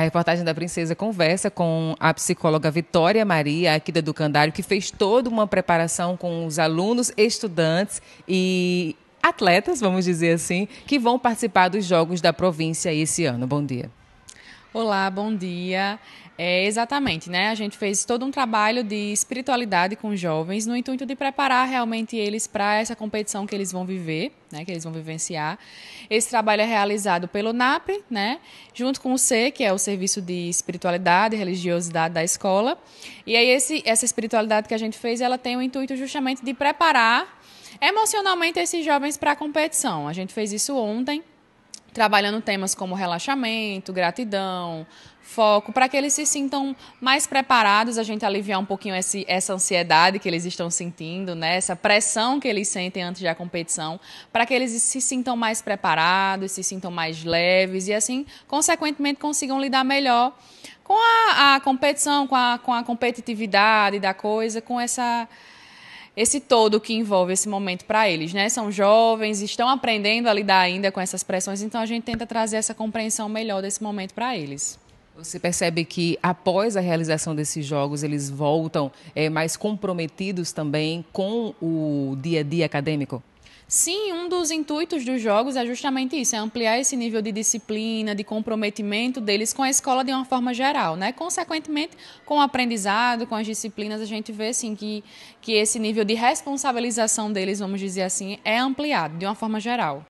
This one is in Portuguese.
A reportagem da Princesa conversa com a psicóloga Vitória Maria, aqui da Educandário, que fez toda uma preparação com os alunos, estudantes e atletas, vamos dizer assim, que vão participar dos Jogos da província esse ano. Bom dia. Olá, bom dia. É, exatamente, né? A gente fez todo um trabalho de espiritualidade com jovens no intuito de preparar realmente eles para essa competição que eles vão viver, né? Que eles vão vivenciar. Esse trabalho é realizado pelo NAP, né? Junto com o C, que é o Serviço de Espiritualidade e Religiosidade da Escola. E aí esse, essa espiritualidade que a gente fez, ela tem o intuito justamente de preparar emocionalmente esses jovens para a competição. A gente fez isso ontem trabalhando temas como relaxamento, gratidão, foco, para que eles se sintam mais preparados, a gente aliviar um pouquinho esse, essa ansiedade que eles estão sentindo, né? essa pressão que eles sentem antes da competição, para que eles se sintam mais preparados, se sintam mais leves e assim, consequentemente, consigam lidar melhor com a, a competição, com a, com a competitividade da coisa, com essa esse todo que envolve esse momento para eles, né? São jovens, estão aprendendo a lidar ainda com essas pressões, então a gente tenta trazer essa compreensão melhor desse momento para eles. Você percebe que após a realização desses jogos eles voltam é, mais comprometidos também com o dia a dia acadêmico? Sim, um dos intuitos dos jogos é justamente isso, é ampliar esse nível de disciplina, de comprometimento deles com a escola de uma forma geral, né? Consequentemente, com o aprendizado, com as disciplinas, a gente vê assim que que esse nível de responsabilização deles, vamos dizer assim, é ampliado de uma forma geral.